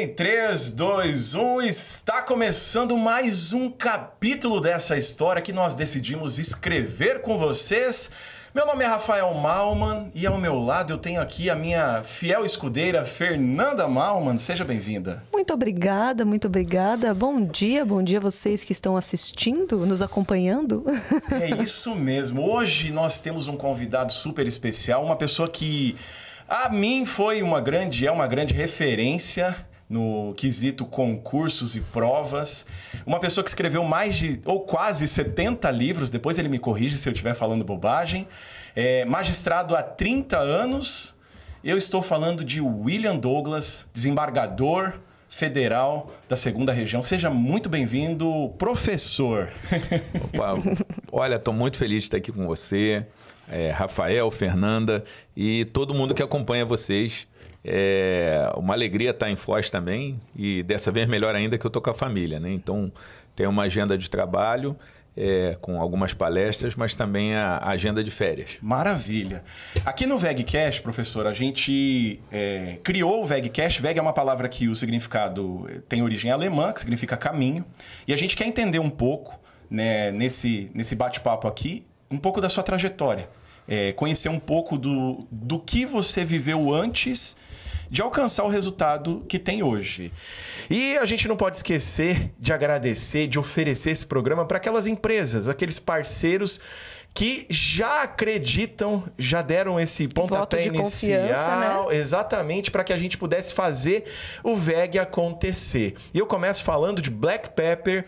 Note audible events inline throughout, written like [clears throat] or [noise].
Em 3, 2, 1, está começando mais um capítulo dessa história que nós decidimos escrever com vocês. Meu nome é Rafael Malman e ao meu lado eu tenho aqui a minha fiel escudeira Fernanda Malman. Seja bem-vinda. Muito obrigada, muito obrigada. Bom dia, bom dia a vocês que estão assistindo, nos acompanhando. É isso mesmo. Hoje nós temos um convidado super especial, uma pessoa que a mim foi uma grande, é uma grande referência no quesito concursos e provas. Uma pessoa que escreveu mais de ou quase 70 livros, depois ele me corrige se eu estiver falando bobagem. É, magistrado há 30 anos. Eu estou falando de William Douglas, desembargador federal da segunda região. Seja muito bem-vindo, professor. [laughs] Opa, olha, estou muito feliz de estar aqui com você, é, Rafael, Fernanda e todo mundo que acompanha vocês é uma alegria estar tá em Foz também e dessa vez melhor ainda que eu estou com a família, né? Então tem uma agenda de trabalho é, com algumas palestras, mas também a, a, agenda de férias. Maravilha. Aqui no VEGcast, professor, a gente é, criou o VEGcast. VEG é uma palavra que o significado eh, tem origem alemã, que significa caminho. E a gente quer entender um pouco, né, nesse, nesse bate-papo aqui, um pouco da sua trajetória é, conhecer um pouco do, do que você viveu antes de alcançar o resultado que tem hoje. E a gente não pode esquecer de agradecer, de oferecer esse programa para aquelas empresas, aqueles parceiros que já acreditam, já deram esse pontapé inicial, né? exatamente para que a gente pudesse fazer o VEG acontecer. E eu começo falando de Black Pepper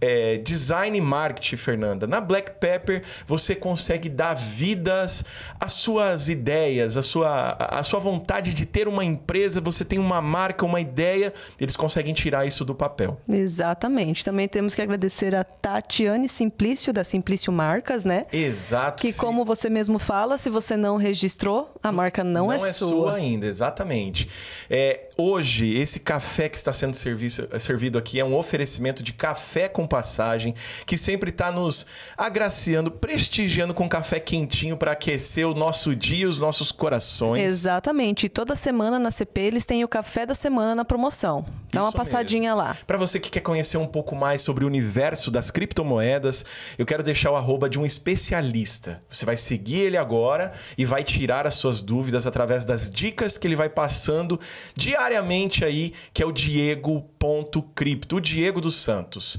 é, Design Marketing, Fernanda. Na Black Pepper você consegue dar vidas às suas ideias, à sua, à sua vontade de ter uma empresa, você tem uma marca, uma ideia, eles conseguem tirar isso do papel. Exatamente. Também temos que agradecer a Tatiane Simplício, da Simplício Marcas, né? E Exato. Que, que como você mesmo fala, se você não registrou, a marca não, não é, é sua. Não é sua ainda, exatamente. É, hoje, esse café que está sendo serviço, é, servido aqui é um oferecimento de café com passagem, que sempre está nos agraciando, prestigiando com café quentinho para aquecer o nosso dia e os nossos corações. Exatamente. E toda semana na CP eles têm o café da semana na promoção. Dá Isso uma passadinha mesmo. lá. Para você que quer conhecer um pouco mais sobre o universo das criptomoedas, eu quero deixar o arroba de um especialista especialista. Você vai seguir ele agora e vai tirar as suas dúvidas através das dicas que ele vai passando diariamente aí, que é o Diego.cripto, o Diego dos Santos.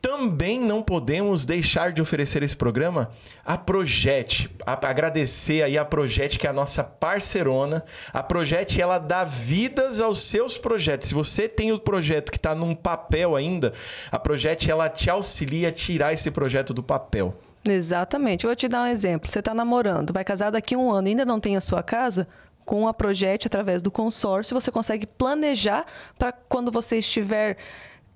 Também não podemos deixar de oferecer esse programa à Projet, agradecer aí a Projet que é a nossa parcerona. A Projet ela dá vidas aos seus projetos. Se você tem o projeto que está num papel ainda, a Projet ela te auxilia a tirar esse projeto do papel. Exatamente. Eu vou te dar um exemplo. Você está namorando, vai casar daqui a um ano e ainda não tem a sua casa? Com a Projete, através do consórcio, você consegue planejar para quando você estiver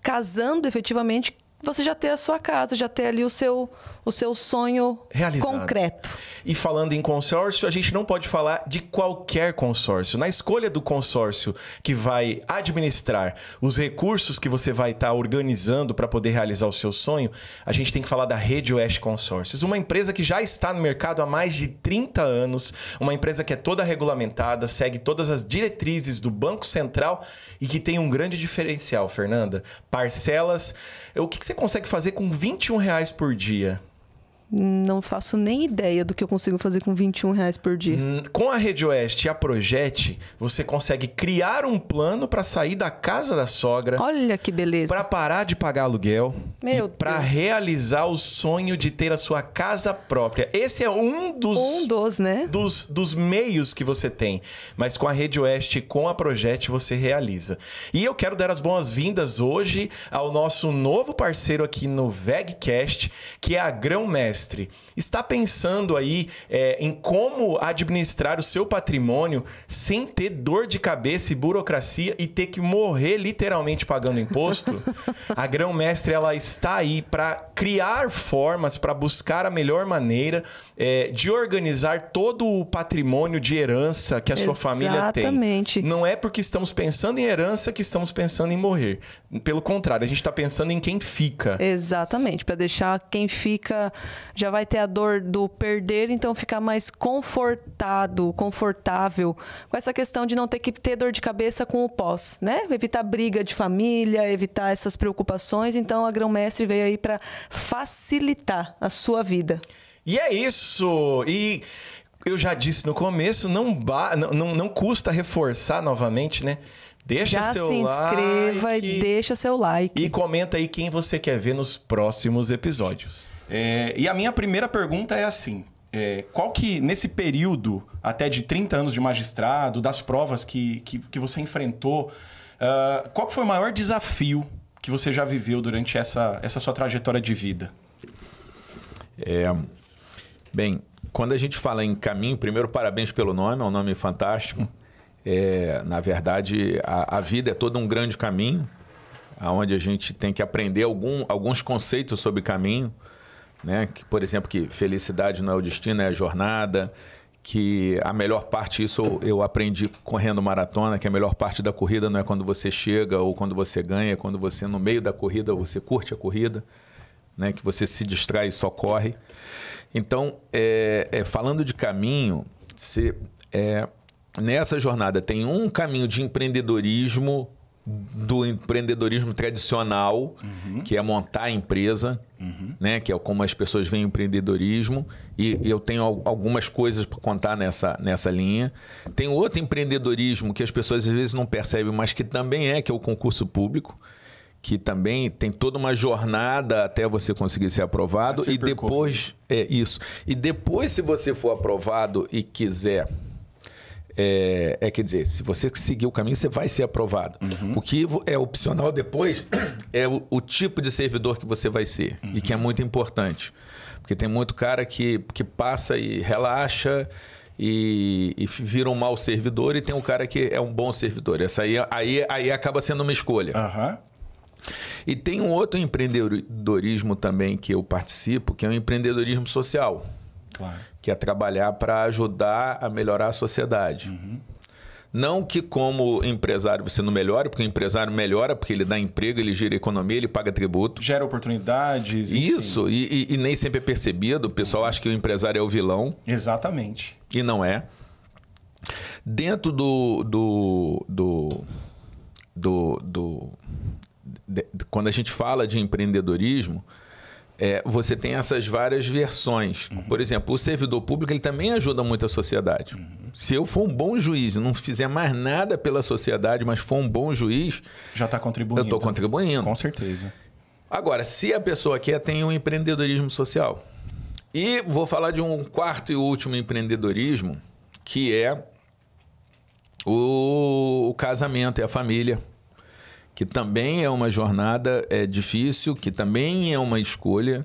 casando efetivamente você já ter a sua casa, já ter ali o seu, o seu sonho Realizado. concreto. E falando em consórcio, a gente não pode falar de qualquer consórcio. Na escolha do consórcio que vai administrar os recursos que você vai estar tá organizando para poder realizar o seu sonho, a gente tem que falar da Rede Oeste Consórcios, uma empresa que já está no mercado há mais de 30 anos, uma empresa que é toda regulamentada, segue todas as diretrizes do Banco Central e que tem um grande diferencial, Fernanda. Parcelas. O que, que você consegue fazer com 21 reais por dia? Não faço nem ideia do que eu consigo fazer com 21 reais por dia. Hum, com a Rede Oeste e a Projete, você consegue criar um plano para sair da casa da sogra. Olha que beleza. Para parar de pagar aluguel. Meu Para realizar o sonho de ter a sua casa própria. Esse é um dos. Um dos, né? Dos, dos meios que você tem. Mas com a Rede Oeste e com a Projete, você realiza. E eu quero dar as boas-vindas hoje ao nosso novo parceiro aqui no VEGCast, que é a Grão Mestre mestre, está pensando aí é, em como administrar o seu patrimônio sem ter dor de cabeça e burocracia e ter que morrer literalmente pagando imposto? a Grão Mestre ela está aí para criar formas para buscar a melhor maneira é, de organizar todo o patrimônio de herança que a sua Exatamente. família tem. Exatamente. Não é porque estamos pensando em herança que estamos pensando em morrer. Pelo contrário, a gente está pensando em quem fica. Exatamente, para deixar quem fica já vai ter a dor do perder, então ficar mais confortado, confortável com essa questão de não ter que ter dor de cabeça com o pós, né? Evitar briga de família, evitar essas preocupações. Então a grão-mestre veio aí para facilitar a sua vida. E é isso! E eu já disse no começo, não, não, não, não custa reforçar novamente, né? Deixa Já seu se inscreva like, e deixa seu like. E comenta aí quem você quer ver nos próximos episódios. É, e a minha primeira pergunta é assim: é, qual que, nesse período até de 30 anos de magistrado, das provas que, que, que você enfrentou, uh, qual foi o maior desafio que você já viveu durante essa, essa sua trajetória de vida? É, bem, quando a gente fala em caminho, primeiro parabéns pelo nome, é um nome fantástico. É, na verdade, a, a vida é todo um grande caminho, onde a gente tem que aprender algum, alguns conceitos sobre caminho né? Que, por exemplo, que felicidade não é o destino, é a jornada, que a melhor parte, isso eu aprendi correndo maratona, que a melhor parte da corrida não é quando você chega ou quando você ganha, é quando você, no meio da corrida, você curte a corrida, né? que você se distrai e só corre. Então, é, é, falando de caminho, se, é, nessa jornada tem um caminho de empreendedorismo do empreendedorismo tradicional, uhum. que é montar a empresa, uhum. né? que é como as pessoas veem o empreendedorismo, e eu tenho algumas coisas para contar nessa, nessa linha. Tem outro empreendedorismo que as pessoas às vezes não percebem, mas que também é, que é o concurso público, que também tem toda uma jornada até você conseguir ser aprovado, é e depois... É isso. E depois, se você for aprovado e quiser é, é, quer dizer, se você seguir o caminho, você vai ser aprovado. Uhum. O que é opcional depois [clears throat] é o, o, tipo de servidor que você vai ser uhum. e que é uhum. muito importante. Porque tem muito cara que, que passa e relaxa e, e vira um mau servidor e tem um cara que é um bom servidor. Essa aí, aí, aí acaba sendo uma escolha. Uhum. E tem um outro empreendedorismo também que eu participo, que é o empreendedorismo social. Claro. Que é trabalhar para ajudar a melhorar a sociedade. Uhum. Não que como empresário você não melhore, porque o empresário melhora, porque ele dá emprego, ele gira economia, ele paga tributo. Gera oportunidades. Isso, e, e, e, nem sempre é percebido. O pessoal acha que o empresário é o vilão. Exatamente. E não é. Dentro do. do, do, do, do de, quando a gente fala de empreendedorismo, é, você tem essas várias versões. Uhum. Por exemplo, o servidor público ele também ajuda muito a sociedade. Uhum. Se eu for um bom juiz e não fizer mais nada pela sociedade, mas for um bom juiz. Já está contribuindo. Eu estou contribuindo. Com certeza. Agora, se a pessoa quer, tem um empreendedorismo social. E vou falar de um quarto e último empreendedorismo, que é o, o casamento e a família que também é uma jornada é, difícil, que também é uma escolha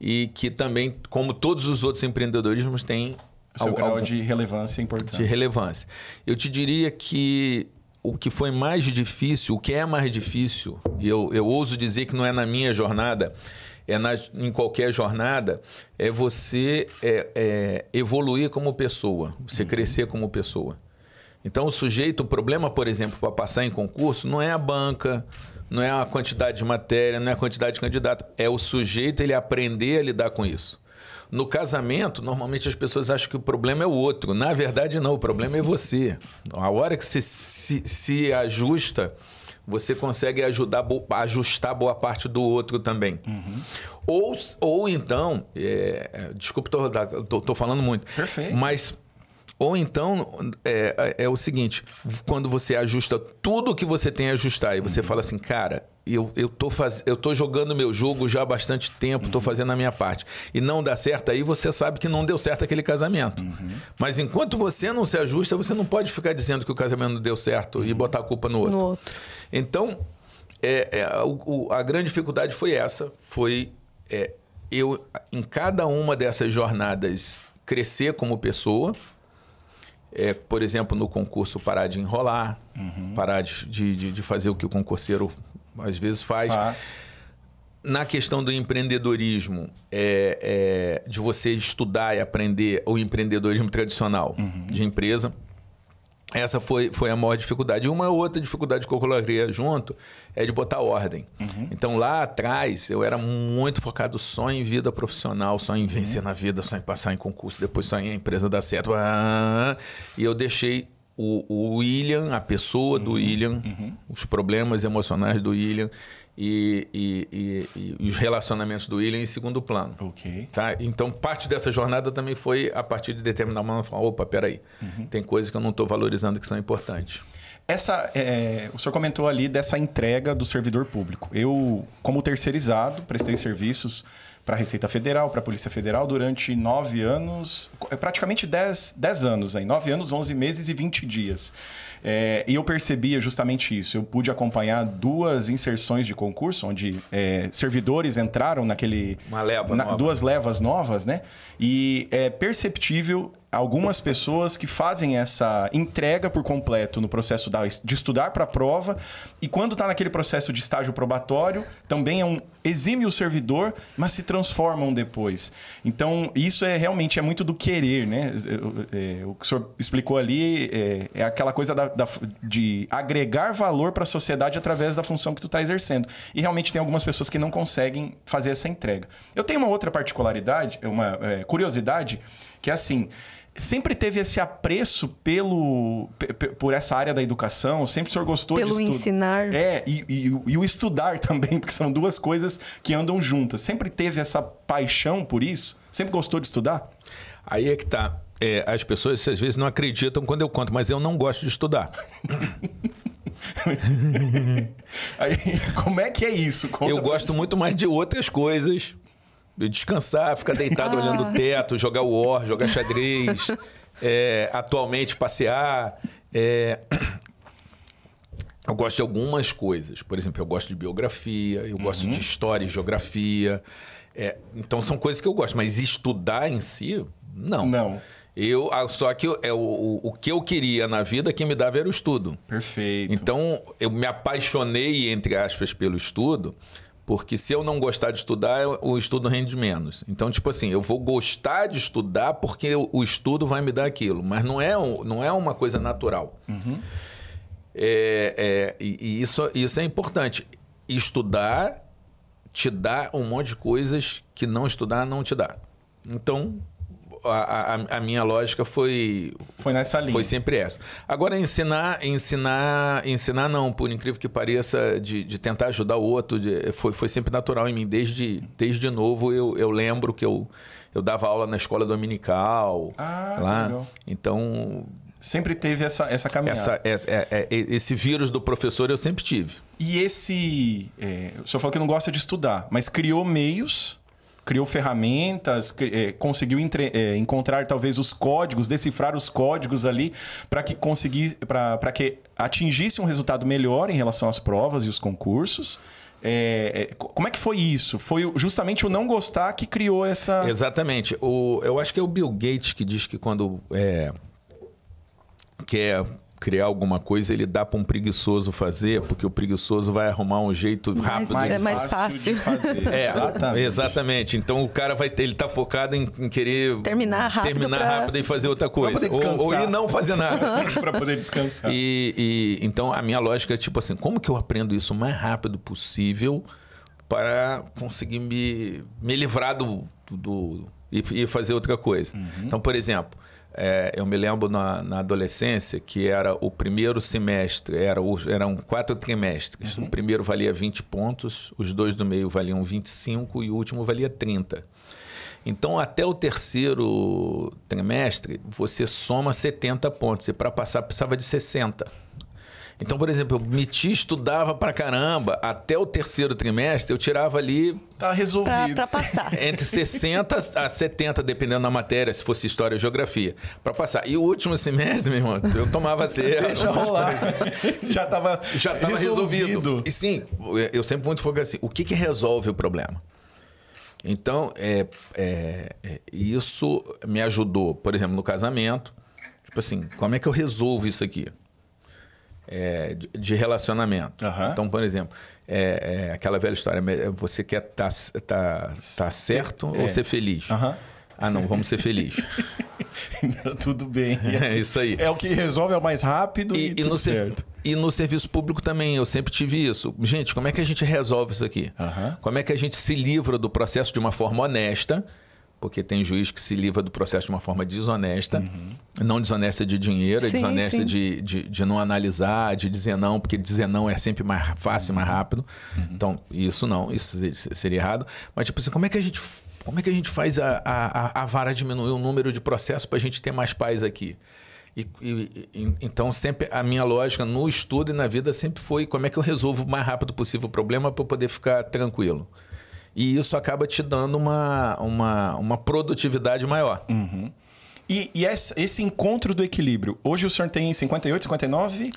e que também, como todos os outros empreendedorismos, tem o seu grau de relevância importante. De relevância. Eu te diria que o que foi mais difícil, o que é mais difícil, e eu, eu ouso dizer que não é na minha jornada, é na, em qualquer jornada, é você é, é, evoluir como pessoa, você uhum. crescer como pessoa. Então o sujeito, o problema, por exemplo, para passar em concurso, não é a banca, não é a quantidade de matéria, não é a quantidade de candidato, é o sujeito ele aprender a lidar com isso. No casamento, normalmente as pessoas acham que o problema é o outro. Na verdade, não, o problema é você. A hora que você se, se ajusta, você consegue ajudar, ajustar boa parte do outro também. Uhum. Ou, ou então, é, desculpa, estou falando muito. Perfeito. Mas ou então é, é, é o seguinte: quando você ajusta tudo que você tem a ajustar e você uhum. fala assim, cara, eu, eu, tô faz... eu tô jogando meu jogo já há bastante tempo, uhum. tô fazendo a minha parte. E não dá certo, aí você sabe que não deu certo aquele casamento. Uhum. Mas enquanto você não se ajusta, você não pode ficar dizendo que o casamento não deu certo e uhum. botar a culpa no outro. No outro. Então, é, é o, o, a grande dificuldade foi essa. Foi é, eu, em cada uma dessas jornadas, crescer como pessoa é, por exemplo, no concurso parar de enrolar, uhum. parar de, de, de, fazer o que o concurseiro às vezes faz. faz. Na questão do empreendedorismo, é, é, de você estudar e aprender o empreendedorismo tradicional uhum. de empresa essa foi, foi a maior dificuldade. E uma outra dificuldade que eu coloquei junto é de botar ordem. Uhum. Então, lá atrás, eu era muito focado só em vida profissional, só em vencer uhum. na vida, só em passar em concurso, depois só em a empresa dar certo. Ah, ah, ah, ah. e eu deixei o, o William, a pessoa do uhum. William, uhum. os problemas emocionais do William e, e, e, e, os relacionamentos do William em segundo plano. Ok. Tá? Então, parte dessa jornada também foi a partir de determinar uma falar, opa, peraí, uhum. tem coisas que eu não estou valorizando que são importantes. Essa, é, o senhor comentou ali dessa entrega do servidor público. Eu, como terceirizado, prestei serviços para a Receita Federal, para a Polícia Federal durante nove anos, praticamente dez, dez anos, aí, nove anos, onze meses e vinte dias. É, e eu percebia justamente isso. Eu pude acompanhar duas inserções de concurso, onde é, servidores entraram naquele. Uma leva na, Duas levas novas, né? E é perceptível algumas pessoas que fazem essa entrega por completo no processo da, de estudar para a prova e quando está naquele processo de estágio probatório também é um exime o servidor, mas se transformam depois. Então, isso é realmente é muito do querer, né? É, o que o senhor explicou ali é, é aquela coisa da, da, de agregar valor para a sociedade através da função que tu está exercendo. E realmente tem algumas pessoas que não conseguem fazer essa entrega. Eu tenho uma outra particularidade, uma é, curiosidade, que é assim sempre teve esse apreço pelo por essa área da educação? Sempre o senhor gostou pelo de ensinar. É, e, e, e, o estudar [laughs] também, porque são duas coisas que andam juntas. Sempre teve essa paixão por isso? Sempre gostou de estudar? Aí é que tá. É, as pessoas às vezes não acreditam quando eu conto, mas eu não gosto de estudar. [laughs] Aí, como é que é isso? Conta eu gosto muito mais de outras coisas descansar, ficar deitado ah. olhando o ah. teto, jogar o jogar xadrez, [laughs] é, atualmente passear. É... [clears throat] Eu gosto de algumas coisas. Por exemplo, eu gosto de biografia, eu uhum. gosto de uhum. história e geografia. É, então são coisas que eu gosto, mas estudar em si, não. Não. Eu, ah, só que é, o, o, o, que eu queria na vida, quem me dava era o estudo. Perfeito. Então, eu me apaixonei, entre aspas, pelo estudo. Porque se eu não gostar de estudar, o estudo rende menos. Então, tipo assim, eu vou gostar de estudar porque o estudo vai me dar aquilo. Mas não é, não é uma coisa natural. Uhum. É, é, e isso, isso é importante. Estudar te dá um monte de coisas que não estudar não te dá. Então, a, a, minha lógica foi foi nessa linha. Foi sempre essa. Agora ensinar, ensinar, ensinar não, por incrível que pareça, de, de tentar ajudar o outro, de, foi, foi sempre natural em mim desde desde novo. Eu, eu lembro que eu eu dava aula na escola dominical. Ah, lá. Legal. Então Sempre teve essa, essa caminhada. Essa, essa, é é, é, é, esse vírus do professor eu sempre tive. E esse. É, o senhor falou que não gosta de estudar, mas criou meios criou ferramentas, é, conseguiu entre, é, encontrar talvez os códigos, decifrar os códigos ali para que conseguisse, para que atingisse um resultado melhor em relação às provas e os concursos. É, é como é que foi isso? Foi justamente o não gostar que criou essa. Exatamente. O, eu acho que é o Bill Gates que diz que quando é, quer é criar alguma coisa, ele dá para um preguiçoso fazer, porque o preguiçoso vai arrumar um jeito rápido. Mais, é mais fácil. fácil. [laughs] É, exatamente. exatamente. Então o cara vai ele tá focado em, em querer terminar rápido, terminar pra... rápido e fazer outra coisa, ou, ou, ele não fazer nada [laughs] para poder descansar. E, e, então a minha lógica é tipo assim, como que eu aprendo isso o mais rápido possível para conseguir me, me livrar do, do, do e, e fazer outra coisa. Uhum. Então, por exemplo, é, eu me lembro na, na, adolescência que era o primeiro semestre, era o, eram quatro trimestres. Uhum. O primeiro valia 20 pontos, os dois do meio valiam 25 e o último valia 30. Então, até o terceiro trimestre, você soma 70 pontos e para passar precisava de 60. Então, por exemplo, eu meti, estudava pra caramba. Até o terceiro trimestre, eu tirava ali. Tá resolvido. Pra, pra passar. [laughs] Entre 60 a 70, dependendo da matéria, se fosse história ou geografia. Pra passar. E o último semestre, meu irmão, eu tomava [laughs] zero. Deixa rolar. Já tava, Já tava resolvido. resolvido. E sim, eu sempre vou enfocar assim: o que, que resolve o problema? Então, é, é, é, isso me ajudou, por exemplo, no casamento. Tipo assim, como é que eu resolvo isso aqui? é, de, relacionamento. Uhum. Então, por exemplo, é, é, aquela velha história, você quer estar tá, tá, tá certo ou é. ser feliz? Uhum. Ah, não, vamos ser felizes. [laughs] tudo bem. [laughs] É isso aí. É o que resolve, é o mais rápido e, e, e no certo. E no serviço público também, eu sempre tive isso. Gente, como é que a gente resolve isso aqui? Uhum. Como é que a gente se livra do processo de uma forma honesta? porque tem juiz que se livra do processo de uma forma desonesta, uhum. não desonesta de dinheiro, sim, desonesta De, de, de, não analisar, de dizer não, porque dizer não é sempre mais fácil, mais uhum. rápido. Uhum. Então, isso não, isso seria errado. Mas, tipo assim, como é que a gente, como é que a gente faz a, a, a vara diminuir o número de processos para a gente ter mais paz aqui? E, e, e, então, sempre a minha lógica no estudo e na vida sempre foi como é que eu resolvo o mais rápido possível o problema para eu poder ficar tranquilo. E isso acaba te dando uma, uma, uma produtividade maior. Uhum. E, e esse, esse encontro do equilíbrio, hoje o senhor tem 58, 59?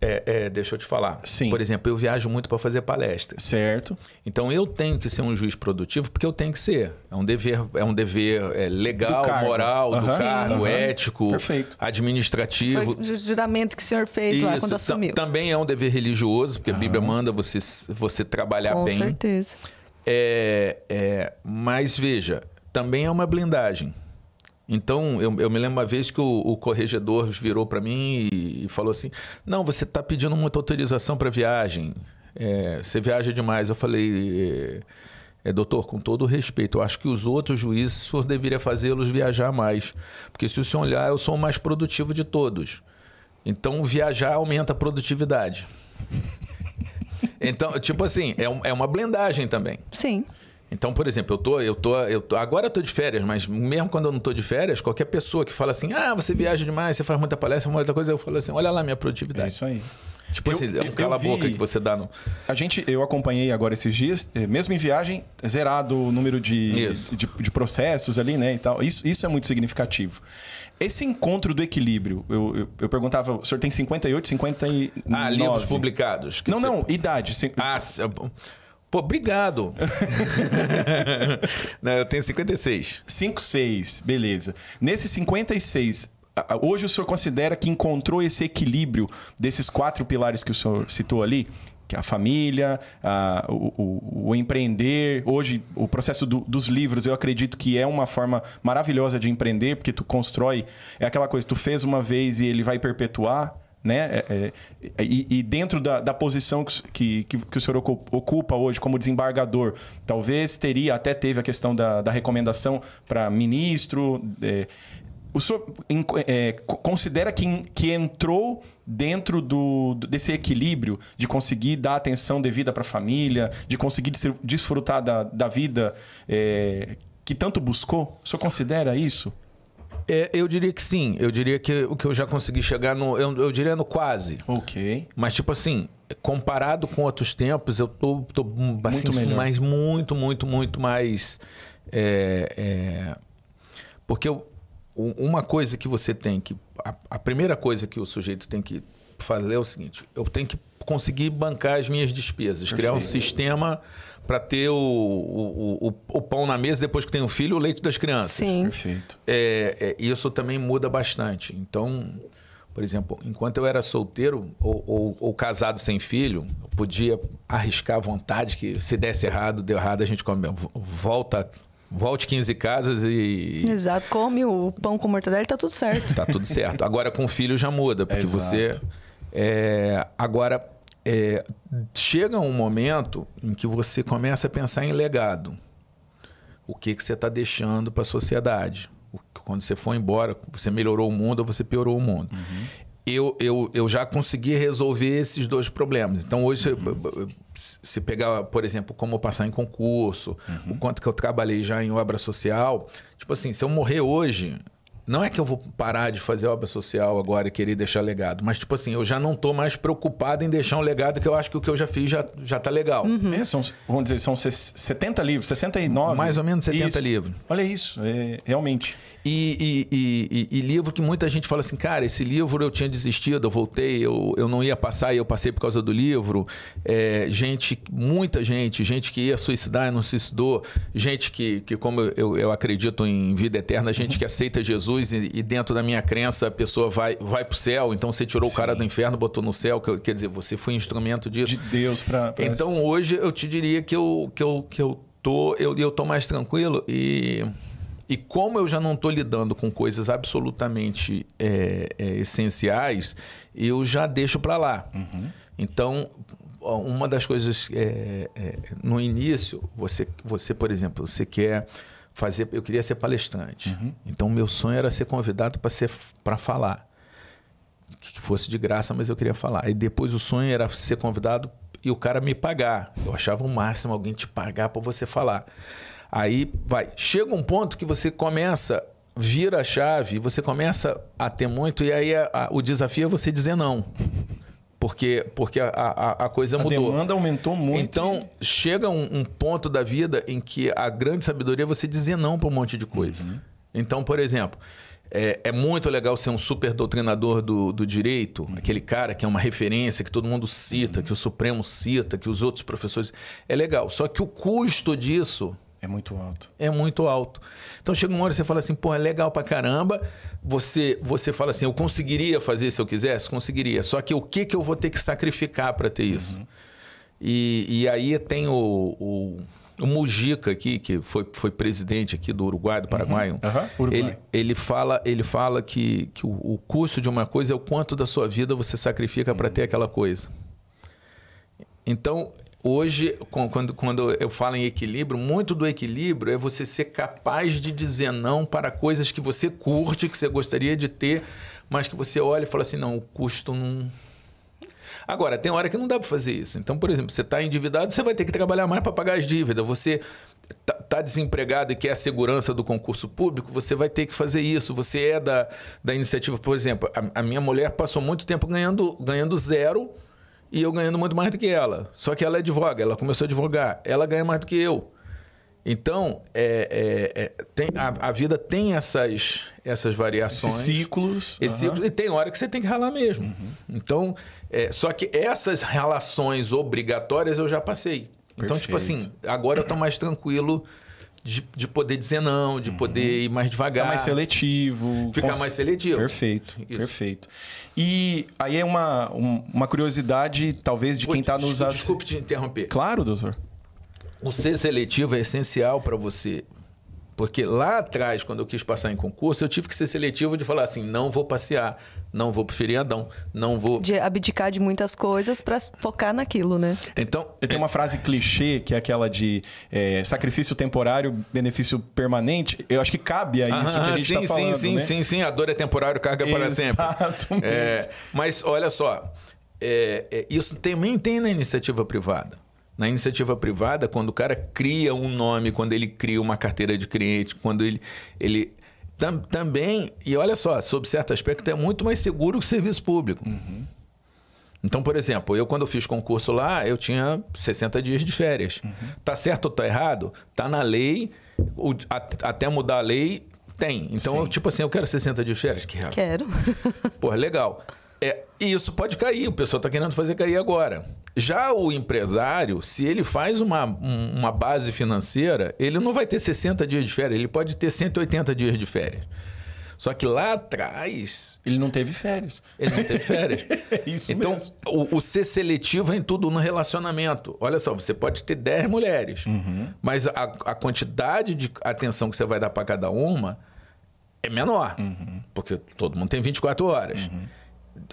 É, é, deixa eu te falar. Sim. Por exemplo, eu viajo muito para fazer palestra. Certo. Então eu tenho que ser um juiz produtivo porque eu tenho que ser. É um dever, é um dever é, legal, do moral, uhum. do cargo, ético, Perfeito. administrativo. Foi o juramento que o senhor fez Isso. lá quando assumiu. Também é um dever religioso, porque a Bíblia manda você, você trabalhar Com bem. Com certeza. É, é, mas veja, também é uma blindagem. Então, eu, eu, me lembro uma vez que o, o corregedor virou para mim e, e, falou assim: Não, você está pedindo muita autorização para viagem, é, você viaja demais. Eu falei: é, é, Doutor, com todo respeito, eu acho que os outros juízes o senhor deveria fazê-los viajar mais, porque se o senhor olhar, eu sou o mais produtivo de todos. Então, viajar aumenta a produtividade. [laughs] então, tipo assim, é, é uma blendagem também. Sim. Então, por exemplo, eu tô, eu tô, eu tô, agora eu tô de férias, mas mesmo quando eu não tô de férias, qualquer pessoa que fala assim, ah, você viaja demais, você faz muita palestra, muita coisa, eu falo assim, olha lá minha produtividade. É isso aí. Tipo eu, assim, é um cala-boca que você dá no. A gente, eu acompanhei agora esses dias, eh, mesmo em viagem, zerado o número de, de, de, processos ali, né? E tal. Isso, isso é muito significativo. Esse encontro do equilíbrio, eu, eu, eu perguntava, o senhor tem 58, 59? Ah, livros publicados. Não, você... não, idade. Cin... Ah, é Pô, obrigado. [laughs] Não, eu tenho 56. 56, beleza. Nesse 56, hoje o senhor considera que encontrou esse equilíbrio desses quatro pilares que o senhor citou ali? que é a família, a, o, o, o, empreender. Hoje, o processo do, dos livros, eu acredito que é uma forma maravilhosa de empreender, porque tu constrói, é aquela coisa, tu fez uma vez e ele vai perpetuar né? É, é, e, e, dentro da, da posição que, que, que, o senhor ocupa hoje como desembargador, talvez teria, até teve a questão da, da recomendação para ministro. É, o senhor é, considera que, que entrou dentro do, desse equilíbrio de conseguir dar atenção devida para a família, de conseguir desfrutar da, da vida é, que tanto buscou? O senhor considera isso? É, eu diria que sim. Eu diria que o que eu já consegui chegar no. Eu, eu, diria no quase. Ok. Mas, tipo assim, comparado com outros tempos, eu tô, tô assim, muito mais, muito, muito, muito mais. É, é, porque eu, uma coisa que você tem que. A, a primeira coisa que o sujeito tem que fazer é o seguinte: eu tenho que conseguir bancar as minhas despesas, criar um sistema para ter o, o, o, o, pão na mesa depois que tem um filho, o leite das crianças. Sim. Perfeito. É, é, isso também muda bastante. Então, por exemplo, enquanto eu era solteiro ou, ou, ou casado sem filho, podia arriscar à vontade que se desse errado, deu errado, a gente come, volta volte 15 casas e. Exato, come o pão com mortadela e tá tudo certo. tá tudo certo. Agora com filho já muda, porque é você. É... agora, é, chega um momento em que você começa a pensar em legado. O que, que você está deixando para a sociedade? Quando você for embora, você melhorou o mundo ou você piorou o mundo. Uhum. Eu, eu, eu já consegui resolver esses dois problemas. Então, hoje, uhum. se, se pegar, por exemplo, como eu passar em concurso, uhum. o quanto que eu trabalhei já em obra social, tipo assim, se eu morrer hoje, não é que eu vou parar de fazer obra social agora e querer deixar legado, mas tipo assim, eu já não tô mais preocupado em deixar um legado que eu acho que o que eu já fiz já, já tá legal. Uhum. É, são, vamos dizer, são 70 livros, 69. Mais ou menos 70 isso. livros. Olha isso, é, realmente. E, e, e, e, livro que muita gente fala assim, cara, esse livro eu tinha desistido, eu voltei, eu, eu não ia passar e eu passei por causa do livro. É, gente, muita gente, gente que ia suicidar e não suicidou, gente que, que como eu, eu acredito em vida eterna, gente que aceita Jesus Jesus e, e, dentro da minha crença a pessoa vai, vai para o céu, então você tirou Sim. o cara do inferno, botou no céu, quer dizer, você foi instrumento disso. De Deus para. Então hoje eu te diria que eu, que eu, que eu, tô, eu, eu tô mais tranquilo e. E como eu já não estou lidando com coisas absolutamente é, é, essenciais, eu já deixo para lá. Uhum. Então, uma das coisas é, é, no início, você, você, por exemplo, você quer fazer, eu queria ser palestrante. Uhum. Então meu sonho era ser convidado para ser para falar. Que fosse de graça, mas eu queria falar. E depois o sonho era ser convidado e o cara me pagar. Eu achava o máximo alguém te pagar para você falar. Aí vai, chega um ponto que você começa vira a chave, você começa a ter muito e aí a, a, o desafio é você dizer não porque, porque a, a, a coisa a mudou. A demanda aumentou muito. Então, chega um, um, ponto da vida em que a grande sabedoria é você dizer não para um monte de coisa. Uhum. Então, por exemplo, é, é, muito legal ser um super doutrinador do, do direito, uhum. aquele cara que é uma referência, que todo mundo cita, uhum. que o Supremo cita, que os outros professores. É legal. Só que o custo disso é muito alto. É muito alto. Então chega uma hora e você fala assim, pô, é legal pra caramba. Você você fala assim, eu conseguiria fazer se eu quisesse? Conseguiria. Só que o que, que eu vou ter que sacrificar para ter isso? Uhum. E, e aí tem o, o, o, Mujica aqui, que foi, foi presidente aqui do Uruguai, do uhum. Paraguai. Uhum. Uhum. Uruguai. Ele, ele fala, ele fala que, que o, o, custo de uma coisa é o quanto da sua vida você sacrifica para uhum. ter aquela coisa. Então, hoje, quando, quando eu falo em equilíbrio, muito do equilíbrio é você ser capaz de dizer não para coisas que você curte, que você gostaria de ter, mas que você olha e fala assim: não, o custo não. Agora, tem hora que não dá para fazer isso. Então, por exemplo, você está endividado, você vai ter que trabalhar mais para pagar as dívidas. Você está tá desempregado e quer a segurança do concurso público, você vai ter que fazer isso. Você é da, da iniciativa, por exemplo, a, a minha mulher passou muito tempo ganhando, ganhando zero e eu ganhando muito mais do que ela. Só que ela advoga, ela começou a advogar, ela ganha mais do que eu. Então, é, é, é, tem, a, a, vida tem essas, essas variações. Esses ciclos. uhum. E tem hora que você tem que ralar mesmo. Uhum. Então, é, só que essas relações obrigatórias eu já passei. Perfeito. Então, tipo assim, agora eu tô mais tranquilo de, de poder dizer não, de uhum. poder ir mais devagar. Ficar mais seletivo. Ficar cons... mais seletivo. Perfeito, Isso. perfeito. E aí é uma, uma curiosidade, talvez, de quem está nos... Desculpe te interromper. Claro, doutor. O ser seletivo é essencial para você porque lá atrás, quando eu quis passar em concurso, eu tive que ser seletivo de falar assim: não vou passear, não vou pro feriadão, não vou. De abdicar de muitas coisas para focar naquilo, né? Então. Eu tenho é uma frase clichê, que é aquela de é, sacrifício temporário, benefício permanente. Eu acho que cabe a isso Aham, que a gente tá sim, tá sim, falando, sim, né? sim, sim. A dor é temporário carga para sempre. É, mas olha só, é, é, isso também tem na iniciativa privada. Na iniciativa privada, quando o cara cria um nome, quando ele cria uma carteira de cliente, quando ele. ele tam, também, e olha só, sob certo aspecto, é muito mais seguro que o serviço público. Uhum. Então, por exemplo, eu quando eu fiz concurso lá, eu tinha 60 dias de férias. Uhum. Tá certo ou tá errado? Tá na lei, o, a, até mudar a lei, tem. Então, eu, tipo assim, eu quero 60 dias de férias. Quero. quero. Pô, legal. É, e isso pode cair, o pessoal está querendo fazer cair agora. Já o empresário, se ele faz uma, uma base financeira, ele não vai ter 60 dias de férias, ele pode ter 180 dias de férias. Só que lá atrás. Ele não teve férias. Ele não teve férias. [laughs] Isso então, mesmo. O, o ser seletivo é em tudo no relacionamento. Olha só, você pode ter 10 mulheres, uhum. mas a, a quantidade de atenção que você vai dar para cada uma é menor. Uhum. Porque todo mundo tem 24 horas. Uhum.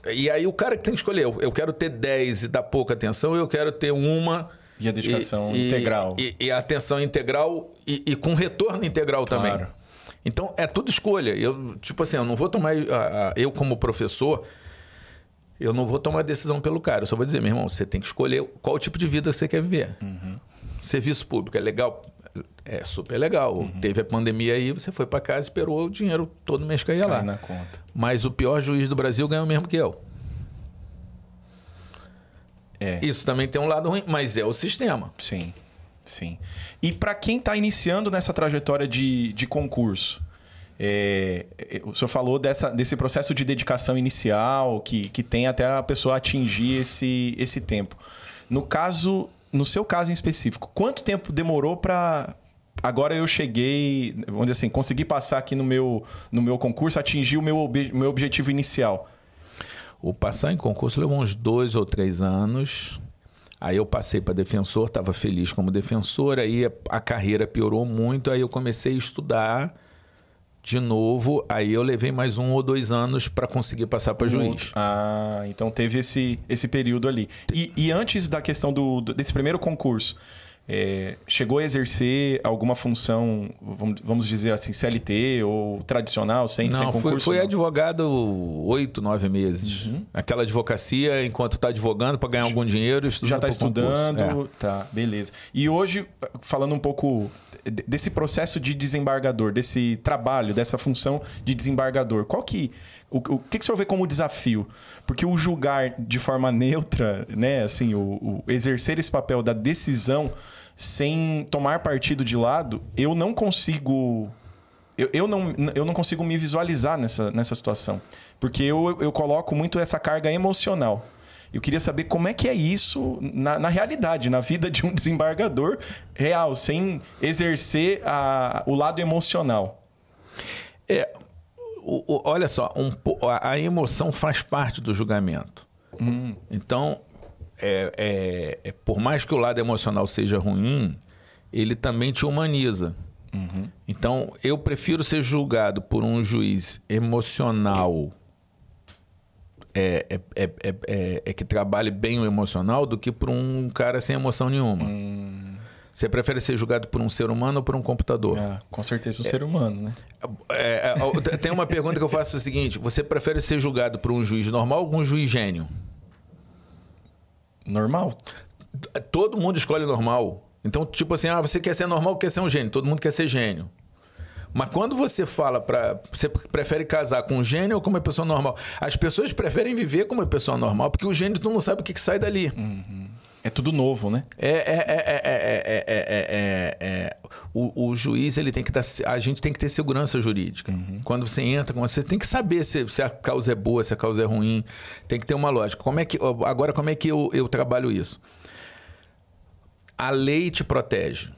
E aí o cara que tem que escolher, eu quero ter 10 e dar pouca atenção, eu quero ter uma. E a dedicação e, integral. E, e, a atenção integral e, e com retorno integral claro. também. Então é tudo escolha. Eu, tipo assim, eu não vou tomar. A, a, eu, como professor, eu não vou tomar decisão pelo cara. Eu só vou dizer, meu irmão, você tem que escolher qual tipo de vida você quer viver. Uhum. Serviço público é legal é super legal. Uhum. Teve a pandemia aí, você foi para casa, esperou o dinheiro todo mês cair lá. na conta. Mas o pior juiz do Brasil ganhou o mesmo que eu. É. Isso também tem um lado ruim, mas é o sistema. Sim, sim. E para quem está iniciando nessa trajetória de, de concurso, é, é, o senhor falou dessa, desse processo de dedicação inicial que, que tem até a pessoa atingir esse, esse tempo. No caso no seu caso em específico, quanto tempo demorou para agora eu cheguei, vamos dizer assim, consegui passar aqui no meu, no meu concurso, atingir o meu, ob meu objetivo inicial? O passar em concurso levou uns dois ou três anos. Aí eu passei para defensor, estava feliz como defensor, aí a, a, carreira piorou muito, aí eu comecei a estudar de novo, aí eu levei mais um ou dois anos para conseguir passar para juiz. Ah, então teve esse, esse período ali. E, e antes da questão do, do, desse primeiro concurso, é, chegou a exercer alguma função, vamos dizer assim, CLT ou tradicional, sem, não, sem concurso? Fui, fui não, fui advogado oito, nove meses. Uhum. Aquela advocacia, enquanto está advogando para ganhar algum dinheiro, Já está estudando, é. tá, beleza. E hoje, falando um pouco desse processo de desembargador, desse trabalho, dessa função de desembargador, qual que o, o que, que o senhor vê como desafio? Porque o julgar de forma neutra, né, assim, o, o exercer esse papel da decisão sem tomar partido de lado, eu não consigo eu, eu, não, eu não consigo me visualizar nessa, nessa situação. Porque eu, eu coloco muito essa carga emocional. Eu queria saber como é que é isso na, na realidade, na vida de um [laughs] desembargador real, sem exercer a, o lado emocional. É, o, o, olha só, um, a, a emoção faz parte do julgamento. Hum. Então, é, é, é, por mais que o lado emocional seja ruim, ele também te humaniza. Uhum. Então, eu prefiro ser julgado por um juiz emocional é é, é, é, é, é que trabalhe bem o emocional do que por um cara sem emoção nenhuma. Hum. Você prefere ser julgado por um ser humano ou por um computador? Ah, com certeza um é, ser humano, né? É, é, é tem uma pergunta que eu faço o seguinte: você prefere ser julgado por um juiz normal ou um juiz gênio? Normal. Todo mundo escolhe normal. Então, tipo assim, ah, você quer ser normal ou quer ser um gênio? Todo mundo quer ser gênio. Mas quando você fala para você prefere casar com um gênio ou com uma pessoa normal? As pessoas preferem viver com uma pessoa normal porque o gênio tu não sabe o que, que sai dali. Uhum. É tudo novo, né? É, é, é, é, é, é, O, o juiz ele tem que dar, a gente tem que ter segurança jurídica. Uhum. Quando você entra, com você tem que saber se, se, a causa é boa, se a causa é ruim. Tem que ter uma lógica. Como é que agora como é que eu, eu trabalho isso? A lei te protege.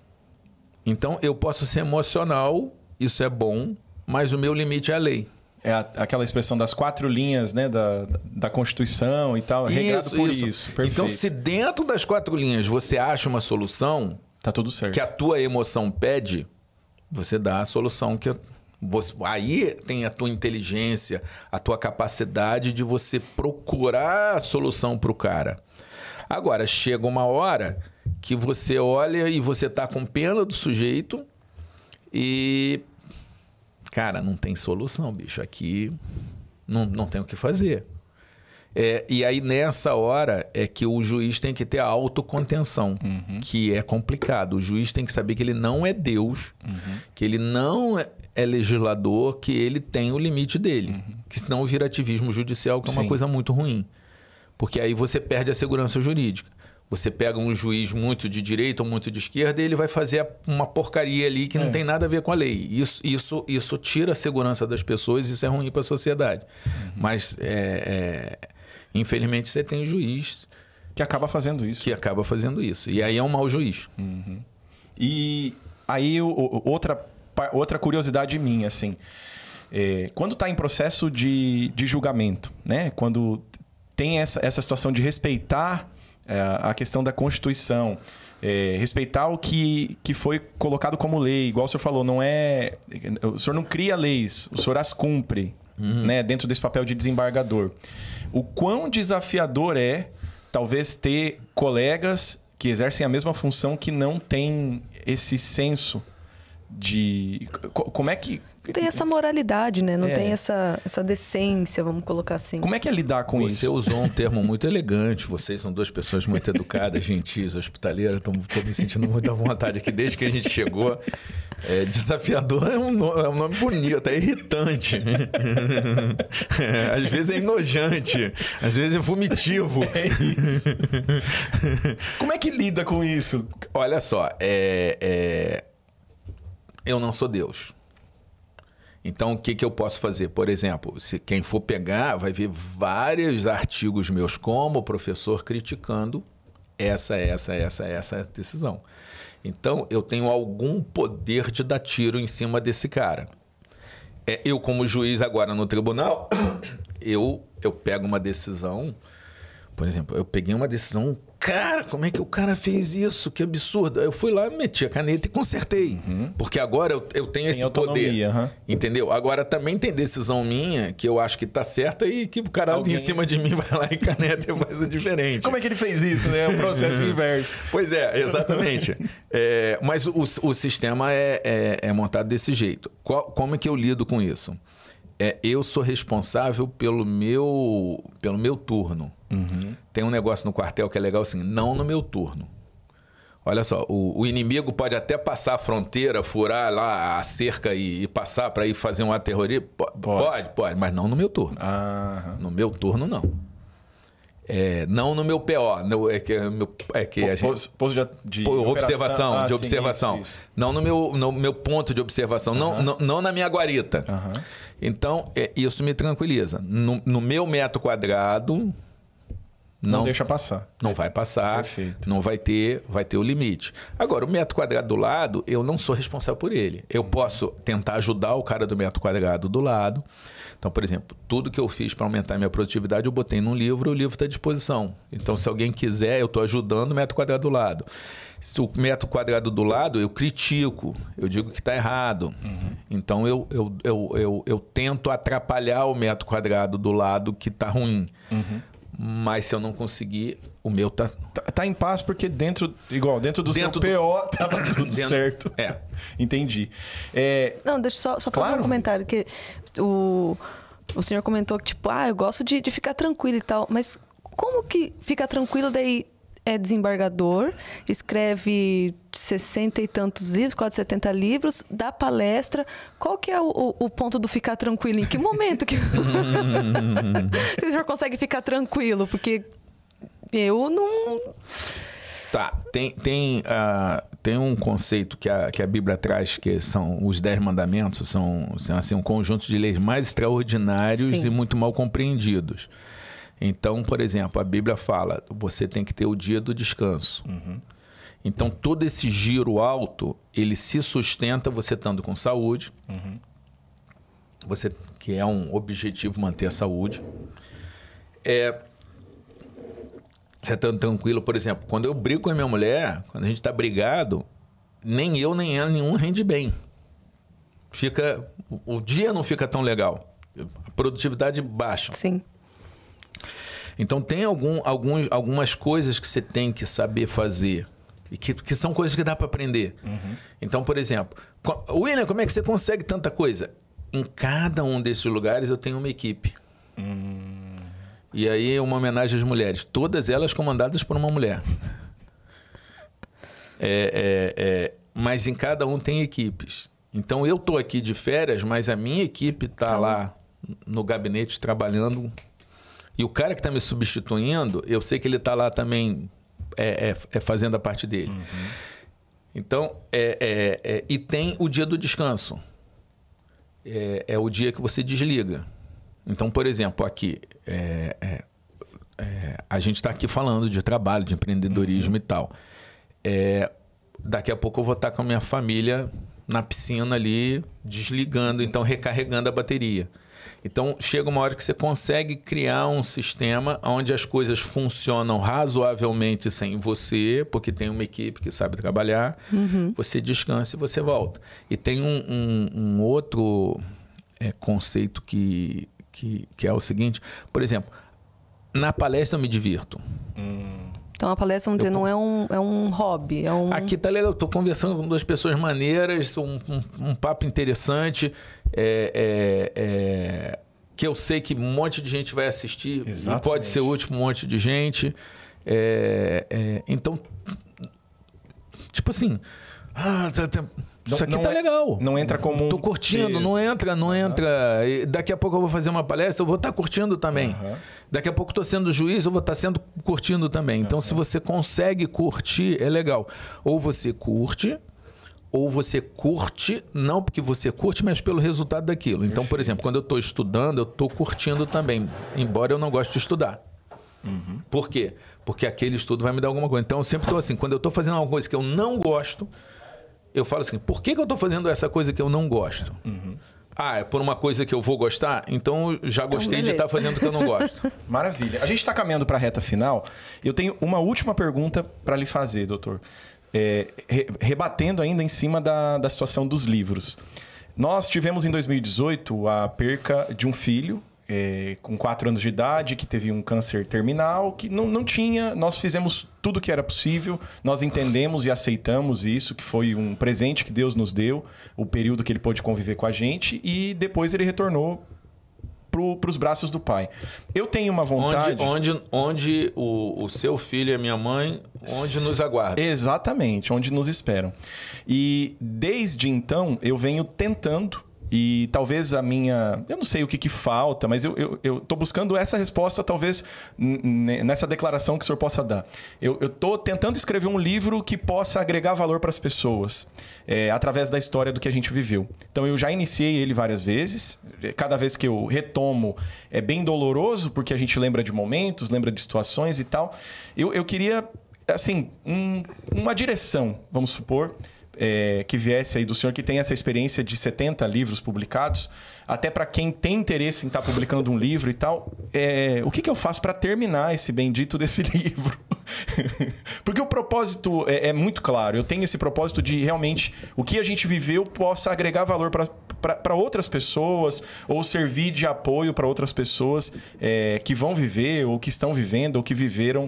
Então eu posso ser emocional, isso é bom, mas o meu limite é a lei é a, aquela expressão das quatro linhas né, da, da Constituição e tal, isso, regrado por isso. isso. Então, perfeito. Então, se dentro das quatro linhas você acha uma solução tá tudo certo. que a tua emoção pede, você dá a solução que. Você, aí tem a tua inteligência, a tua capacidade de você procurar a solução para o cara. Agora, chega uma hora que você olha e você tá com pena do sujeito e Cara, não tem solução, bicho. Aqui não, não tem o que fazer. É, e aí, nessa hora, é que o juiz tem que ter a autocontenção, uhum. que é complicado. O juiz tem que saber que ele não é Deus, uhum. que ele não é, é legislador, que ele tem o limite dele. Uhum. Que senão vira ativismo judicial, que é uma Sim. coisa muito ruim. Porque aí você perde a segurança jurídica. Você pega um juiz muito de direita ou muito de esquerda e ele vai fazer uma porcaria ali que não é. tem nada a ver com a lei. Isso, isso, isso tira a segurança das pessoas, isso é ruim para a sociedade. Uhum. Mas, é, é, infelizmente, você tem juiz. Que acaba fazendo isso. Que acaba fazendo isso. E aí é um mau juiz. Uhum. E aí, outra, outra curiosidade minha, assim. É, quando está em processo de, de julgamento, né? quando tem essa, essa situação de respeitar é, a questão da Constituição, é, respeitar o que, que foi colocado como lei. Igual o senhor falou, não é. O senhor não cria leis, o senhor as cumpre, uhum. né? Dentro desse papel de desembargador. O quão desafiador é, talvez, ter colegas que exercem a mesma função que não têm esse senso de. Como é que não tem essa moralidade, né? Não é. tem essa, essa decência, vamos colocar assim. Como é que é lidar com Você isso? Você usou um [laughs] termo muito elegante. Vocês são duas pessoas muito educadas, gentis, hospitaleiras. Estou me sentindo muito à vontade aqui desde que a gente chegou. É, desafiador é um, nome, é um, nome bonito, é irritante. [laughs] às vezes é enojante, às vezes é vomitivo. É isso. Como é que lida com isso? Olha só, é, é eu não sou Deus. Então, o que, que eu posso fazer? Por exemplo, se quem for pegar, vai ver vários artigos meus como professor criticando essa, essa, essa, essa decisão. Então, eu tenho algum poder de dar tiro em cima desse cara. É, eu, como juiz agora no tribunal, [coughs] eu, eu pego uma decisão. Por exemplo, eu peguei uma decisão cara, como é que o cara fez isso? Que absurdo. Eu fui lá, meti a caneta e consertei. Uhum. Porque agora eu, eu tenho Tem esse poder. Uhum. Entendeu? Agora também tem decisão minha que eu acho que tá certa e que o cara Alguém... em cima de mim [laughs] vai lá e caneta e faz o diferente. Como é que ele fez isso, né? É um processo uhum. inverso. Pois é, exatamente. [laughs] É, mas o, o sistema é, é, é montado desse jeito. Qual, como é que eu lido com isso? é, eu sou responsável pelo meu, pelo meu turno. Uhum. Tem um negócio no quartel que é legal assim, não no meu turno. Olha só, o, o inimigo pode até passar a fronteira, furar lá a cerca e, e passar para ir fazer um aterrorismo. Pode. pode, pode, mas não no meu turno. Aham. No meu turno, não. É, não no meu PO, no, é que, é meu, é que a gente. Posto de, de observação, ah, de observação. Sim, isso, isso. Não no meu, no meu ponto de observação, uhum. não, não, não, na minha guarita. Uhum. Então, é, isso me tranquiliza. No, no meu metro quadrado, não, não, deixa passar. Não vai passar, Perfeito. não vai ter, vai ter o limite. Agora, o metro quadrado do lado, eu não sou responsável por ele. Eu posso tentar ajudar o cara do metro quadrado do lado. Então, por exemplo, tudo que eu fiz para aumentar minha produtividade, eu botei num livro, o livro está à disposição. Então, se alguém quiser, eu estou ajudando o metro quadrado do lado. Se o metro quadrado do lado, eu critico, eu digo que está errado. Uhum. Então, eu, eu, eu, eu, eu tento atrapalhar o metro quadrado do lado que está ruim. Uhum. Mas se eu não conseguir, o meu tá. Tá, tá em paz porque dentro. Igual, dentro do dentro seu PO [coughs] tá tudo dentro... certo. É. Entendi. É... Não, deixa eu só, só claro. fazer um comentário. Que o, o senhor comentou que, tipo, ah, eu gosto de, de ficar tranquilo e tal. Mas como que fica tranquilo daí é desembargador, escreve sessenta e tantos livros, quase setenta livros, da palestra. Qual que é o, o, ponto do ficar tranquilo? Em que momento que, [laughs] que o senhor consegue ficar tranquilo? Porque eu não... Tá, tem, tem, uh, tem um conceito que a, que a Bíblia traz, que são os dez mandamentos, são, são assim, um conjunto de leis mais extraordinários Sim. e muito mal compreendidos. Então, por exemplo, a Bíblia fala, você tem que ter o dia do descanso. Uhum. Então todo esse giro alto, ele se sustenta você estando com saúde, uhum. você que é um objetivo manter a saúde. É, você estando tranquilo, por exemplo, quando eu brigo com a minha mulher, quando a gente está brigado, nem eu nem ela nenhum rende bem. Fica o dia não fica tão legal. A produtividade baixa. Sim. Então tem algum, alguns, algumas coisas que você tem que saber fazer e que, que são coisas que dá para aprender. Uhum. Então, por exemplo, William, como é que você consegue tanta coisa? Em cada um desses lugares eu tenho uma equipe. Hum. E aí uma homenagem às mulheres. Todas elas comandadas por uma mulher. é, é, é, mas em cada um tem equipes. Então eu tô aqui de férias, mas a minha equipe está então... Tá. lá no gabinete trabalhando. E o cara que está me substituindo, eu sei que ele está lá também é, é, é fazendo a parte dele. Uhum. Então, é, é, é e tem o dia do descanso. É, o dia que você desliga. Então, por exemplo, aqui, a gente está aqui falando de trabalho, de empreendedorismo uhum. e tal. daqui a pouco eu vou estar tá com a minha família na piscina ali, desligando, então recarregando a bateria. Então, chega uma hora que você consegue criar um sistema onde as coisas funcionam razoavelmente sem você, porque tem uma equipe que sabe trabalhar, uhum. você descansa e você volta. E tem um, um, um outro é, conceito que, que, que, é o seguinte: por exemplo, na palestra eu me divirto. Hum. Então a palestra, vamos não é um, é um hobby. É um... Aqui tá legal, estou conversando com duas pessoas maneiras, um, um, um papo interessante. É, é, é, que eu sei que um monte de gente vai assistir Exatamente. e pode ser útil para um monte de gente. É, é, então, tipo assim. Ah, tá, tá não, isso aqui tá é, legal. Não entra como um. Tô curtindo, não entra, não uhum. entra. E daqui a pouco eu vou fazer uma palestra, eu vou estar tá curtindo também. Uhum. Daqui a pouco tô sendo juiz, eu vou estar tá sendo curtindo também. Então, uhum. se você consegue curtir, é legal. Ou você curte, ou você curte, não porque você curte, mas pelo resultado daquilo. Então, por exemplo, quando eu estou estudando, eu estou curtindo também, embora eu não goste de estudar. Uhum. Por quê? Porque aquele estudo vai me dar alguma coisa. Então, eu sempre estou assim, quando eu estou fazendo alguma coisa que eu não gosto, eu falo assim, por que, que eu estou fazendo essa coisa que eu não gosto? Uhum. Ah, é por uma coisa que eu vou gostar? Então já então, gostei então, de estar tá fazendo o que eu não gosto. [laughs] Maravilha. A gente está caminhando para a reta final. Eu tenho uma última pergunta para lhe fazer, doutor. É, rebatendo ainda em cima da, da situação dos livros. Nós tivemos em 2018 a perca de um filho é, com 4 anos de idade, que teve um câncer terminal, que não, não tinha. Nós fizemos tudo o que era possível, nós entendemos e aceitamos isso, que foi um presente que Deus nos deu, o período que ele pôde conviver com a gente, e depois ele retornou para os braços do pai. Eu tenho uma vontade. Onde, onde, onde o, o, seu filho e a minha mãe, onde nos aguardam. Exatamente, onde nos esperam. E desde então eu venho tentando e talvez a minha. Eu não sei o que, que falta, mas eu estou buscando essa resposta, talvez nessa declaração que o senhor possa dar. Eu estou tentando escrever um livro que possa agregar valor para as pessoas, é, através da história do que a gente viveu. Então eu já iniciei ele várias vezes. Cada vez que eu retomo, é bem doloroso, porque a gente lembra de momentos, lembra de situações e tal. Eu, eu queria assim, um, uma direção, vamos supor, é, que viesse aí do senhor, que tem essa experiência de 70 livros publicados, até para quem tem interesse em estar tá publicando um livro e tal, é, o que, que eu faço para terminar esse bendito desse [laughs] livro? Porque o propósito é, é, muito claro. Eu tenho esse propósito de realmente o que a gente viveu possa agregar valor para outras pessoas ou servir de apoio para outras pessoas é, que vão viver ou que estão vivendo ou que viveram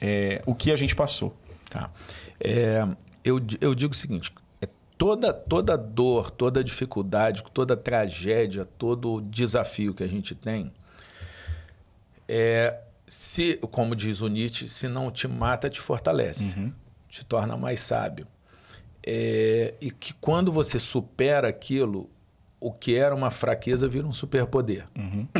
é, o que a gente passou. Tá. É, eu, eu digo o seguinte: é toda, toda dor, toda dificuldade, toda tragédia, todo desafio que a gente tem, é, se, como diz o Nietzsche, se não te mata, te fortalece, uhum. te torna mais sábio. É, e que quando você supera aquilo, o que era uma fraqueza vira um superpoder. Uhum. [coughs]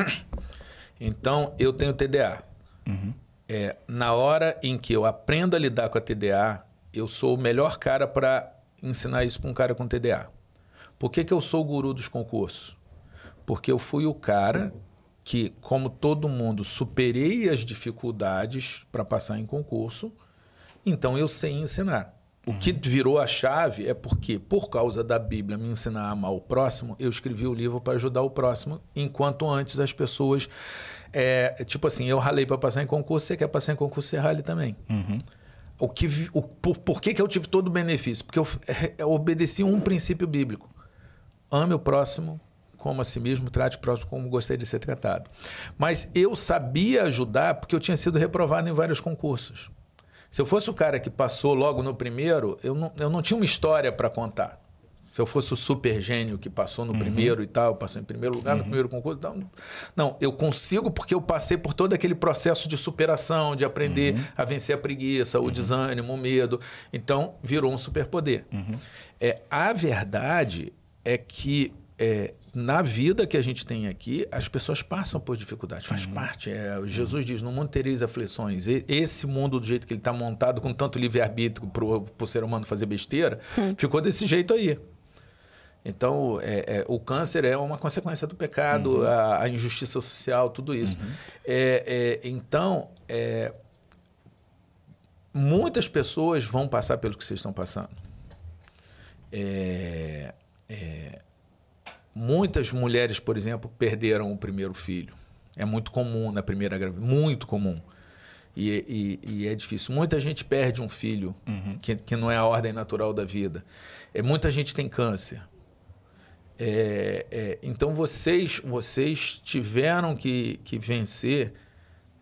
Então, eu tenho TDA. Uhum. É, na hora em que eu aprendo a lidar com a TDA, eu sou o melhor cara para ensinar isso para um cara com TDA. Por que, que eu sou o guru dos concursos? Porque eu fui o cara que, como todo mundo, superei as dificuldades para passar em concurso, então eu sei ensinar. O uhum. que virou a chave é porque, por causa da Bíblia me ensinar a amar o próximo, eu escrevi o livro para ajudar o próximo, enquanto antes as pessoas. É, tipo assim, eu ralei para passar em concurso, você quer passar em concurso, você rale também. Uhum o que, o, por, por que, que eu tive todo o benefício? Porque eu, é, é, eu obedeci um princípio bíblico. Ame o próximo como a si mesmo, trate o próximo como gostaria de ser tratado. Mas eu sabia ajudar porque eu tinha sido reprovado em vários concursos. Se eu fosse o cara que passou logo no primeiro, eu não, eu não tinha uma história para contar. Se eu fosse o super gênio que passou no uhum. primeiro e tal, passou em primeiro lugar uhum. no primeiro concurso, não, não, eu consigo porque eu passei por todo aquele processo de superação, de aprender uhum. a vencer a preguiça, o uhum. desânimo, o medo. Então, virou um superpoder. Uhum. É, a verdade é que é, na vida que a gente tem aqui, as pessoas passam por dificuldades, faz uhum. parte. É, uhum. Jesus uhum. diz: no mundo tereis aflições. E, esse mundo, do jeito que ele está montado, com tanto livre-arbítrio para o ser humano fazer besteira, uhum. ficou desse jeito aí. Então, é, é, o câncer é uma consequência do pecado, uhum. a, a, injustiça social, tudo isso. Uhum. É, é então, é, muitas pessoas vão passar pelo que vocês estão passando. É, muitas mulheres, por exemplo, perderam o primeiro filho. É muito comum na primeira gravidez, muito comum. E, e, e, é difícil. Muita gente perde um filho, uhum. que, que não é a ordem natural da vida. É, muita gente tem câncer. É, é, então vocês vocês tiveram que, que vencer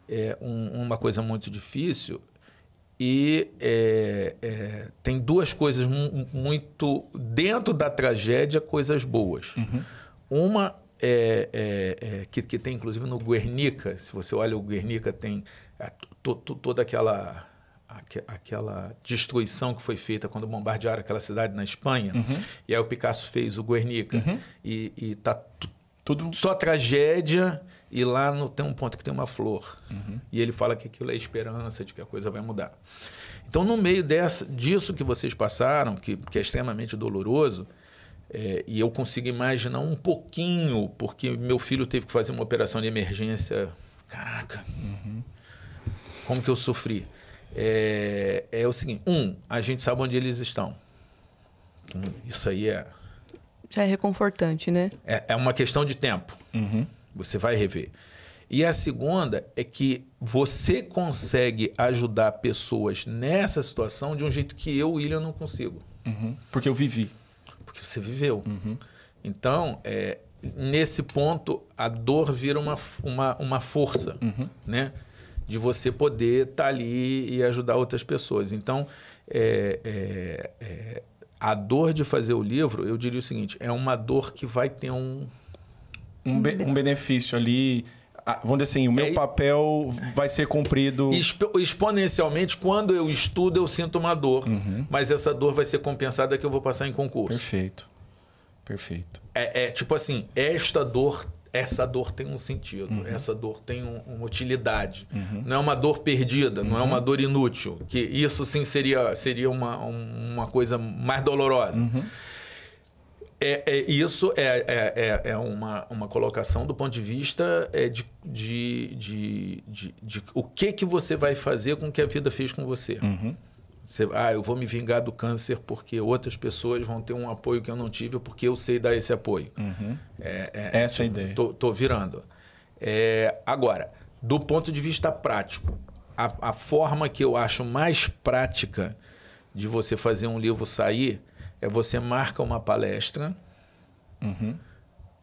é, um, uma coisa muito difícil e é, é, tem duas coisas muito dentro da tragédia coisas boas. Uhum. Uma é, é, que, que tem inclusive no Guernica, se você olha o Guernica tem to, to, toda aquela aquela destruição que foi feita quando bombardearam aquela cidade na Espanha. Uhum. E aí o Picasso fez o Guernica. Uhum. E, e tá tudo só tragédia e lá no, tem um ponto que tem uma flor. Uhum. E ele fala que aquilo é esperança, de que a coisa vai mudar. Então, no meio dessa, disso que vocês passaram, que, que é extremamente doloroso, é, e eu consigo imaginar um pouquinho, porque meu filho teve que fazer uma operação de emergência. Caraca, uhum. como que eu sofri? é, é o seguinte: um, a gente sabe onde eles estão. Então, isso aí é. Já é reconfortante, né? É, é uma questão de tempo. Uhum. Você vai rever. E a segunda é que você consegue ajudar pessoas nessa situação de um jeito que eu, William, não consigo. Uhum. Porque eu vivi. Porque você viveu. Uhum. Então, é, nesse ponto, a dor vira uma, uma, uma força, uhum. né? de você poder estar tá ali e ajudar outras pessoas. Então, é, é, é, a dor de fazer o livro, eu diria o seguinte: é uma dor que vai ter um. Um, be um benefício ali. Ah, vamos dizer assim, o meu é, papel vai ser cumprido. Exp exponencialmente, quando eu estudo, eu sinto uma dor. Uhum. Mas essa dor vai ser compensada que eu vou passar em concurso. Perfeito. Perfeito. É, é, tipo assim, esta dor essa dor tem um sentido, uhum. essa dor tem um, uma utilidade. Uhum. Não é uma dor perdida, uhum. não é uma uhum. dor inútil, que isso sim seria, seria uma, uma coisa mais dolorosa. Uhum. É, é, isso é, é, é, é uma, uma colocação do ponto de vista é, de, de, de, de, o que, que você vai fazer com o que a vida fez com você. Uhum. Você, ah, eu vou me vingar do câncer porque outras pessoas vão ter um apoio que eu não tive porque eu sei dar esse apoio. Uhum. É, é, Essa é a tipo, ideia. Tô, tô virando. É, agora, do ponto de vista prático, a, a forma que eu acho mais prática de você fazer um livro sair é você marca uma palestra, uhum.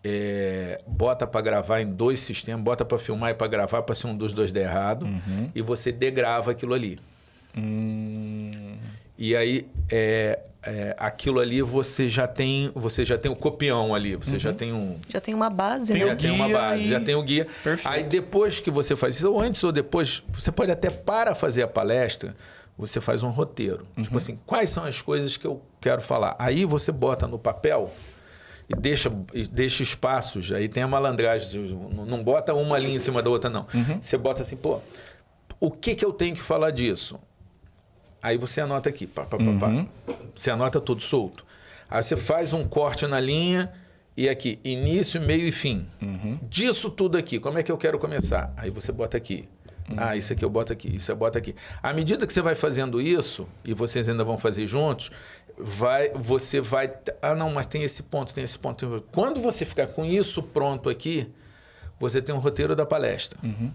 é, bota para gravar em dois sistemas, bota para filmar e para gravar para se um dos dois der errado, uhum. e você degrava aquilo ali. Hum. E aí, é, é, aquilo ali você já tem você já tem o copião ali, você uhum. já tem um. Já tem uma base, tem né? Já tem uma base, e... já tem o guia. Perfeito. Aí depois que você faz isso, ou antes ou depois, você pode até para fazer a palestra, você faz um roteiro. Tipo uhum. Tipo assim, quais são as coisas que eu quero falar? Aí você bota no papel e deixa, deixa espaços. Aí tem a malandragem, não bota uma linha em cima da outra, não. Uhum. Você bota assim, pô, o que, que eu tenho que falar disso? Aí você anota aqui, pá, pá, uhum. pá. Você anota tudo solto. Aí você faz um corte na linha e aqui, início, meio e fim. Uhum. Disso tudo aqui, como é que eu quero começar? Aí você bota aqui. Uhum. Ah, isso aqui eu boto aqui, isso eu boto aqui. À medida que você vai fazendo isso, e vocês ainda vão fazer juntos, vai, você vai. Ah, não, mas tem esse ponto, tem esse ponto. Quando você ficar com isso pronto aqui, você tem um roteiro da palestra. Uhum.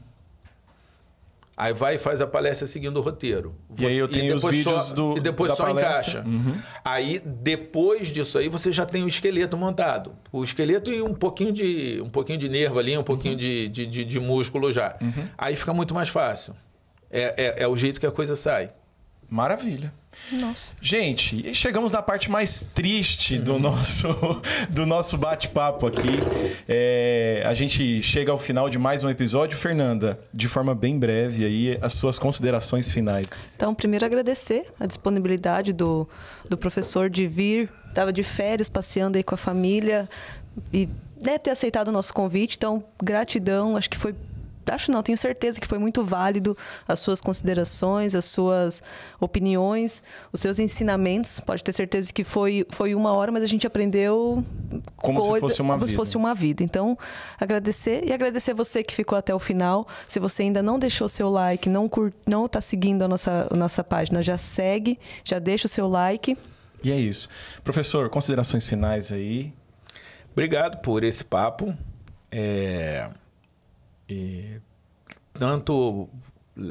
Aí vai e faz a palestra seguindo o roteiro. Você, e aí eu tenho os vídeos só, do E depois só palestra. encaixa. Uhum. Aí, depois disso aí, você já tem o esqueleto montado. O esqueleto e um pouquinho de, um pouquinho de nervo ali, um pouquinho uhum. de, de, de, de, músculo já. Uhum. Aí fica muito mais fácil. É, é, é o jeito que a coisa sai. Maravilha. Nossa. Gente, chegamos na parte mais triste do uhum. nosso, [laughs] do nosso bate-papo aqui. É, a gente chega ao final de mais um episódio. Fernanda, de forma bem breve aí, as suas considerações finais. Então, primeiro agradecer a disponibilidade do, do professor de vir. Estava de férias, passeando aí com a família e né, ter aceitado o nosso convite. Então, gratidão. Acho que foi acho não, tenho certeza que foi muito válido as suas considerações, as suas opiniões, os seus ensinamentos. Pode ter certeza que foi, foi uma hora, mas a gente aprendeu como coisa, se fosse uma como vida. se fosse uma vida. Então, agradecer e agradecer você que ficou até o final. Se você ainda não deixou seu like, não cur... não está seguindo a nossa, a nossa página, já segue, já deixa o seu like. E é isso. Professor, considerações finais aí. Obrigado por esse papo. É... E tanto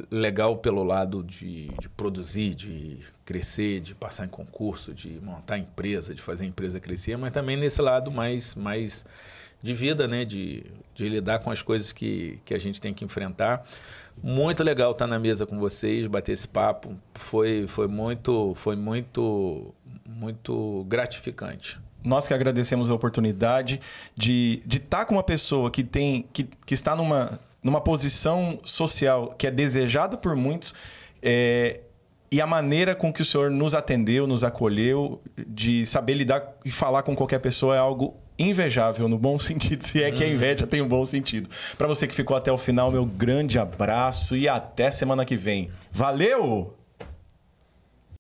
legal pelo lado de, de, produzir, de crescer, de passar em concurso, de montar empresa, de fazer a empresa crescer, mas também nesse lado mais, mais de vida, né? de, de lidar com as coisas que, que a gente tem que enfrentar. Muito legal estar na mesa com vocês, bater esse papo. Foi, foi muito, foi muito, muito gratificante nós que agradecemos a oportunidade de estar de tá com uma pessoa que tem que, que está numa, numa posição social que é desejada por muitos é, e a maneira com que o senhor nos atendeu, nos acolheu, de saber lidar e falar com qualquer pessoa é algo invejável no bom [laughs] sentido, se é que a é uhum. inveja tem um bom sentido. Para você que ficou até o final, meu grande abraço e até semana que vem. Valeu!